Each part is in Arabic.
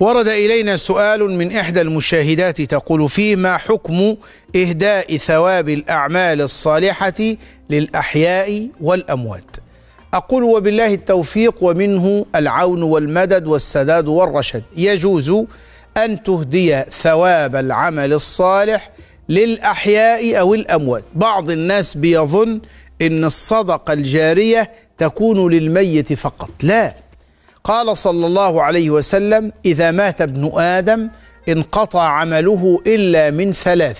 ورد إلينا سؤال من إحدى المشاهدات تقول فيه ما حكم إهداء ثواب الأعمال الصالحة للأحياء والأموات أقول وبالله التوفيق ومنه العون والمدد والسداد والرشد يجوز أن تهدي ثواب العمل الصالح للأحياء أو الأموات بعض الناس بيظن أن الصدقة الجارية تكون للميت فقط لا قال صلى الله عليه وسلم إذا مات ابن آدم انقطع عمله إلا من ثلاث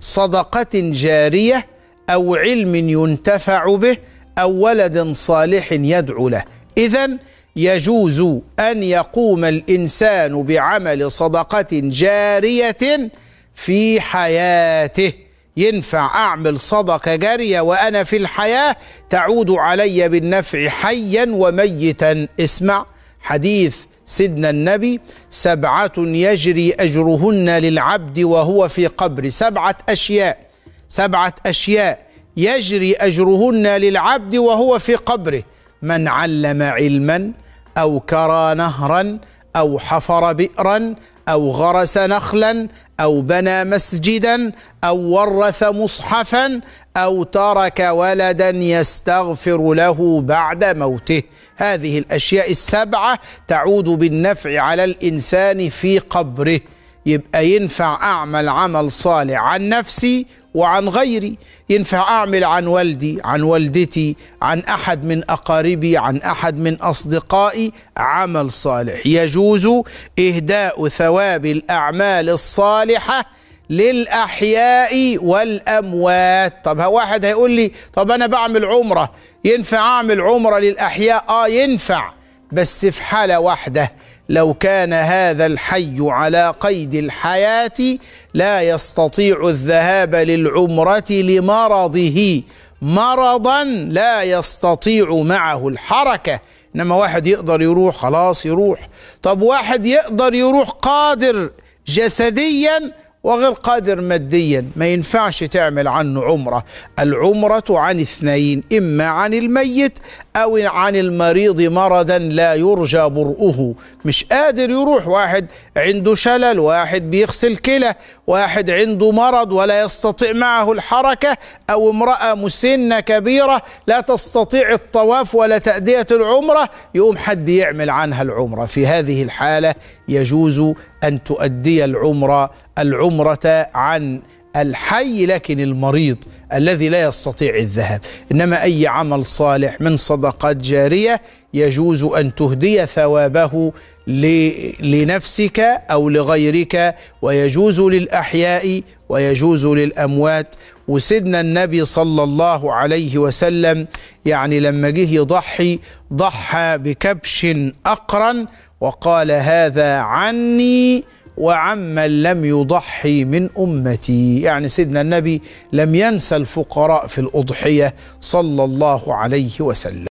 صدقة جارية أو علم ينتفع به أو ولد صالح يدعو له إذا يجوز أن يقوم الإنسان بعمل صدقة جارية في حياته ينفع أعمل صدقة جارية وأنا في الحياة تعود علي بالنفع حيا وميتا اسمع حديث سيدنا النبي سبعة يجري أجرهن للعبد وهو في قبر سبعة أشياء سبعة أشياء يجري أجرهن للعبد وهو في قبره من علم علما أو كرى نهرا او حفر بئرا او غرس نخلا او بنى مسجدا او ورث مصحفا او ترك ولدا يستغفر له بعد موته هذه الاشياء السبعه تعود بالنفع على الانسان في قبره يبقى ينفع أعمل عمل صالح عن نفسي وعن غيري ينفع أعمل عن والدي عن والدتي عن أحد من أقاربي عن أحد من أصدقائي عمل صالح يجوز إهداء ثواب الأعمال الصالحة للأحياء والأموات طب واحد هيقول لي طب أنا بعمل عمرة ينفع أعمل عمرة للأحياء آه ينفع بس في حالة واحدة لو كان هذا الحي على قيد الحياة لا يستطيع الذهاب للعمرة لمرضه مرضا لا يستطيع معه الحركة إنما واحد يقدر يروح خلاص يروح طب واحد يقدر يروح قادر جسديا وغير قادر ماديا ما ينفعش تعمل عنه عمرة العمرة عن اثنين إما عن الميت أو عن المريض مرضا لا يرجى برؤه مش قادر يروح واحد عنده شلل واحد بيغسل كلى واحد عنده مرض ولا يستطيع معه الحركة أو امرأة مسنة كبيرة لا تستطيع الطواف ولا تأدية العمرة يقوم حد يعمل عنها العمرة في هذه الحالة يجوز أن تؤدي العمرة العمرة عن الحي لكن المريض الذي لا يستطيع الذهاب انما اي عمل صالح من صدقات جاريه يجوز ان تهدي ثوابه لنفسك او لغيرك ويجوز للاحياء ويجوز للأموات وسيدنا النبي صلى الله عليه وسلم يعني لما جه يضحي ضحى بكبش أقرا وقال هذا عني وعمن لم يضحي من امتي يعني سيدنا النبي لم ينسى الفقراء في الاضحيه صلى الله عليه وسلم